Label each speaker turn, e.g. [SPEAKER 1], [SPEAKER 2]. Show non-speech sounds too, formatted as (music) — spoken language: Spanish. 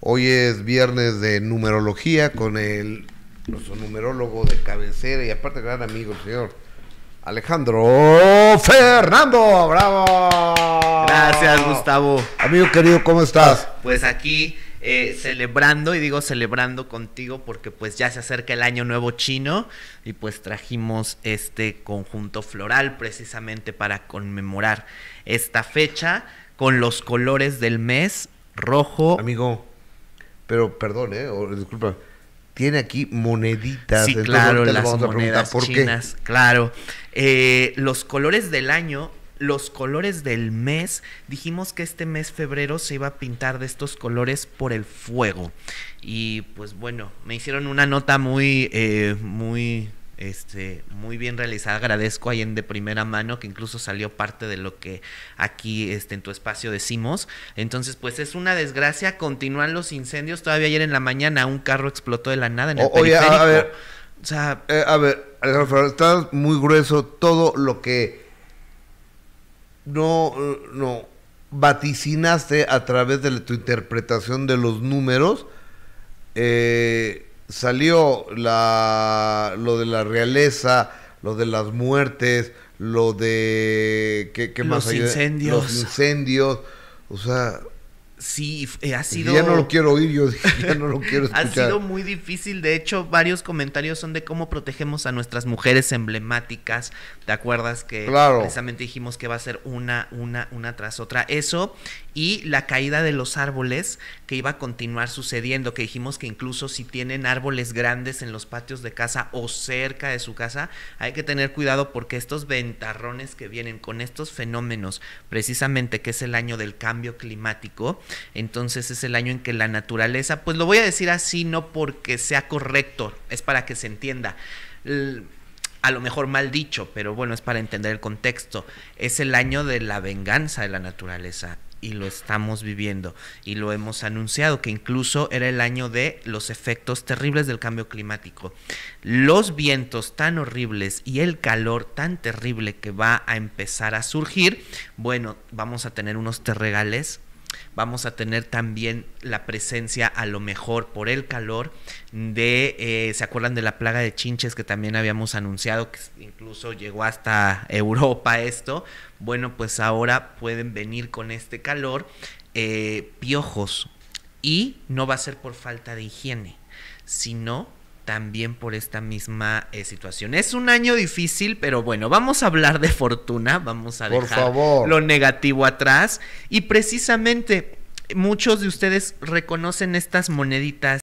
[SPEAKER 1] Hoy es viernes de numerología con el nuestro numerólogo de cabecera y aparte gran amigo, el señor Alejandro Fernando. ¡Bravo! Gracias, Gustavo. Amigo querido, ¿cómo estás?
[SPEAKER 2] Pues aquí eh, celebrando, y digo celebrando contigo porque pues ya se acerca el año nuevo chino y pues trajimos este conjunto floral precisamente para conmemorar esta fecha con los colores del mes rojo, amigo, pero perdón, ¿eh? O, disculpa. Tiene aquí moneditas. Sí, claro, las monedas por qué. claro. Eh, los colores del año los colores del mes. Dijimos que este mes febrero se iba a pintar de estos colores por el fuego. Y pues bueno, me hicieron una nota muy, eh, muy este, muy bien realizada. Agradezco ahí en de primera mano que incluso salió parte de lo que aquí este, en tu espacio decimos. Entonces, pues es una desgracia. Continúan los incendios. Todavía ayer en la mañana un carro explotó de la nada en el Oye, a ver, o sea,
[SPEAKER 1] eh, a ver, Alejandro, muy grueso todo lo que no, no vaticinaste a través de tu interpretación de los números. Eh, salió la, de la realeza, lo de las muertes, lo de... ¿Qué, qué los Incendios. Los incendios. O sea,
[SPEAKER 2] Sí, eh, ha sido. Ya no lo quiero oír,
[SPEAKER 1] yo ya no lo quiero (laughs) escuchar. ha sido
[SPEAKER 2] muy difícil. De hecho, varios comentarios son de cómo protegemos a nuestras mujeres emblemáticas. ¿Te acuerdas que precisamente dijimos que va a ser una, una, una tras otra? Eso y la caída de los árboles que iba a continuar sucediendo. Que dijimos que incluso si tienen árboles grandes en los patios de casa o cerca de su casa, hay que tener cuidado porque estos ventarrones que vienen con estos fenómenos, precisamente que es el año del cambio climático entonces es el año en que la naturaleza, pues lo voy a decir así, no porque sea correcto, es para que se entienda. a lo mejor mal dicho, pero bueno, es para entender el contexto. Es el año de la venganza de la naturaleza y lo estamos viviendo y lo hemos anunciado que incluso era el año de los efectos terribles del cambio climático. Los vientos tan horribles y el calor tan terrible que va a empezar a surgir, bueno, vamos a tener unos terregales vamos a tener también la presencia, a lo mejor por el calor, de, eh, ¿se acuerdan de la plaga de chinches que también habíamos anunciado, que incluso llegó hasta (laughs) Europa esto? Bueno, pues ahora pueden venir con este calor eh, piojos y no va a ser por falta de higiene, sino también por esta misma eh, situación. Es un año difícil, pero bueno, vamos a hablar de fortuna, vamos a dejar lo negativo atrás y precisamente muchos de ustedes reconocen estas moneditas